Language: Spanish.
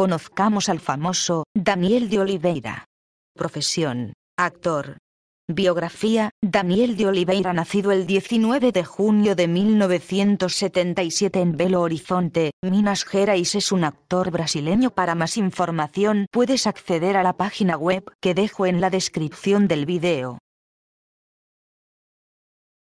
Conozcamos al famoso, Daniel de Oliveira. Profesión, actor. Biografía, Daniel de Oliveira nacido el 19 de junio de 1977 en Belo Horizonte, Minas Gerais es un actor brasileño. Para más información puedes acceder a la página web que dejo en la descripción del video.